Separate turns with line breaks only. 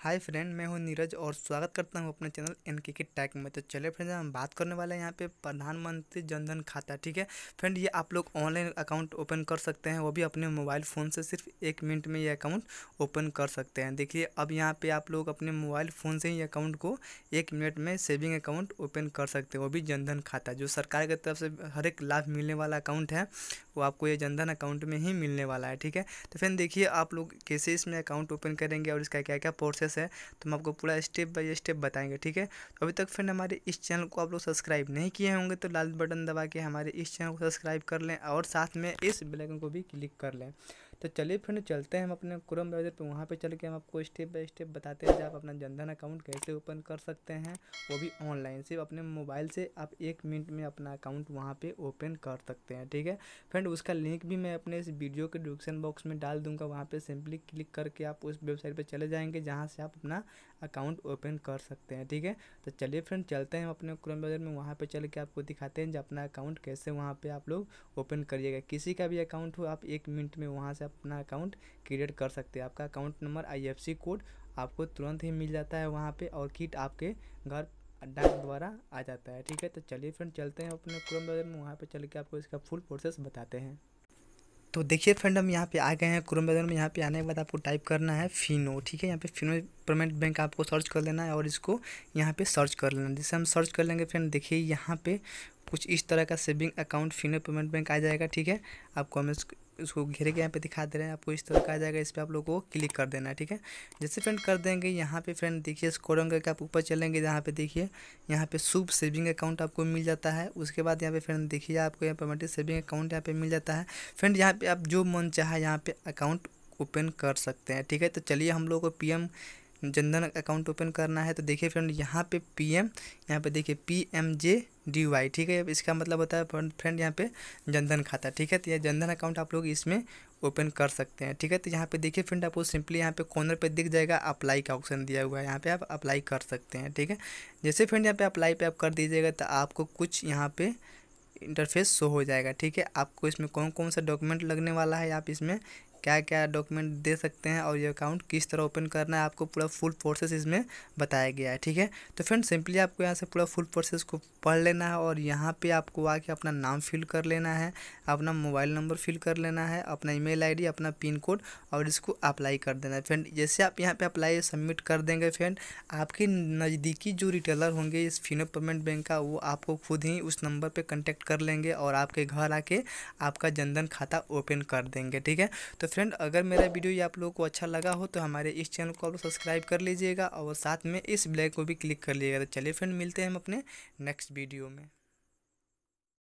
hi friend मैं हूं नीरज और स्वागत करता हूं अपने चैनल एन के टैक में तो चले फ्रेंड हम बात करने वाले हैं यहाँ पे प्रधानमंत्री जनधन खाता ठीक है फ्रेंड ये आप लोग ऑनलाइन अकाउंट ओपन कर सकते हैं वो भी अपने मोबाइल फ़ोन से सिर्फ एक मिनट में ये अकाउंट ओपन कर सकते हैं देखिए अब यहाँ पर आप लोग अपने मोबाइल फ़ोन से ही अकाउंट को एक मिनट में सेविंग अकाउंट ओपन कर सकते हैं वो भी जनधन खाता जो सरकार की तरफ से हर एक लाभ मिलने वाला अकाउंट है वो आपको ये जनधन अकाउंट में ही मिलने वाला है ठीक है तो फ्रेंड देखिए आप लोग कैसे इसमें अकाउंट ओपन करेंगे और इसका क्या क्या प्रोसेस प्रोसेस है तो हम आपको पूरा स्टेप बाय स्टेप बताएंगे ठीक है तो अभी तक फ्रेंड हमारे इस चैनल को आप लोग सब्सक्राइब नहीं किए होंगे तो लाल बटन दबा के हमारे इस चैनल को सब्सक्राइब कर लें और साथ में इस बेलाइकन को भी क्लिक कर लें तो चलिए फ्रेंड चलते हैं हम अपने क्रोम ब्राउज़र पर वहाँ पर चल के हम आपको स्टेप बाय स्टेप बताते हैं आप अपना जनधन अकाउंट कैसे ओपन कर सकते हैं वो भी ऑनलाइन सिर्फ अपने मोबाइल से आप एक मिनट में अपना अकाउंट वहाँ पर ओपन कर सकते हैं ठीक है फ्रेंड उसका लिंक भी मैं अपने इस वीडियो के डिस्क्रिप्शन बॉक्स में डाल दूँगा वहाँ पर सिंपली क्लिक करके आप उस वेबसाइट पर चले जाएँगे जहाँ से आप अपना अकाउंट ओपन कर सकते हैं ठीक है तो चलिए फ्रेंड चलते हैं अपने क्रोम ब्राउज़र में वहाँ पर चल के आपको दिखाते हैं जो अपना अकाउंट कैसे वहाँ पर आप लोग ओपन करिएगा किसी का भी अकाउंट हो आप एक मिनट में वहाँ से अपना अकाउंट क्रिएट कर सकते हैं आपका अकाउंट नंबर आईएफएससी कोड आपको तुरंत ही मिल जाता है वहाँ पे और किट आपके घर डाक द्वारा आ जाता है ठीक है तो चलिए फ्रेंड चलते हैं अपने क्रोम ब्राउज़र में वहाँ पे चल के आपको इसका फुल प्रोसेस बताते हैं तो देखिए फ्रेंड हम यहाँ पे आ गए हैं क्रोम ब्राउज़र में यहाँ पे आने के बाद आपको टाइप करना है फिनो ठीक है यहाँ पे फिनो पेमेंट बैंक आपको सर्च कर लेना है और इसको यहाँ पे सर्च कर लेना जैसे हम सर्च कर लेंगे फ्रेंड देखिए यहाँ पे कुछ इस तरह का saving account Fino payment bank आ जाएगा ठीक है आपको हमें इसको घेरे के यहाँ पे दिखा दे रहे हैं आपको इस तरह का आ जाएगा इस पर आप लोग को क्लिक कर देना है ठीक है जैसे फ्रेंड कर देंगे यहाँ पे फ्रेंड देखिए स्कोरम करके आप ऊपर चलेंगे जहाँ पे देखिए यहाँ पे सुप सेविंग अकाउंट आपको मिल जाता है उसके बाद यहाँ पे फ्रेंड देखिए आपको यहाँ पे मल्टी सेविंग अकाउंट यहाँ पे मिल जाता है फ्रेंड यहाँ पे आप जो मन चाहे यहाँ पर अकाउंट ओपन कर सकते हैं ठीक है तो चलिए हम लोग को पी जनधन अकाउंट ओपन करना है तो देखिए फ्रेंड यहाँ पे पीएम यहाँ पे देखिए P M J D Y ठीक है इसका मतलब होता है फ्रेंड यहाँ पे जनधन खाता ठीक है तो यह जनधन अकाउंट आप लोग इसमें ओपन कर सकते हैं ठीक है तो यहाँ पे देखिए फ्रेंड आपको सिंपली यहाँ पे कॉर्नर पे दिख जाएगा अप्लाई का ऑप्शन दिया हुआ है यहाँ पे आप अप्लाई कर सकते हैं ठीक है जैसे फ्रेंड यहाँ पे अप्लाई पे आप कर दीजिएगा तो आपको कुछ यहाँ पे इंटरफेस शो हो जाएगा ठीक है आपको इसमें कौन कौन सा डॉक्यूमेंट लगने वाला है आप इसमें क्या क्या डॉक्यूमेंट दे सकते हैं और ये अकाउंट किस तरह ओपन करना है आपको पूरा फुल प्रोसेस इसमें बताया गया है ठीक है तो फ्रेंड सिंपली आपको यहाँ से पूरा फुल प्रोसेस को पढ़ लेना है और यहाँ पे आपको आके अपना नाम फिल कर लेना है अपना मोबाइल नंबर फिल कर लेना है अपना ईमेल आईडी अपना पिन कोड और इसको अप्लाई कर देना है फ्रेंड जैसे आप यहाँ पर अप्लाई सबमिट कर देंगे फ्रेंड आपके नज़दीकी जो रिटेलर होंगे इस फिनो पेमेंट बैंक का वो आपको खुद ही उस नंबर पर कंटेक्ट कर लेंगे और आपके घर आके आपका जनधन खाता ओपन कर देंगे ठीक है तो फ्रेंड तो अगर मेरा वीडियो ये आप लोगों को अच्छा लगा हो तो हमारे इस चैनल को आप लोग सब्सक्राइब कर लीजिएगा और साथ में इस ब्लैक को भी क्लिक कर लीजिएगा तो चलिए फ्रेंड मिलते हैं हम अपने नेक्स्ट वीडियो में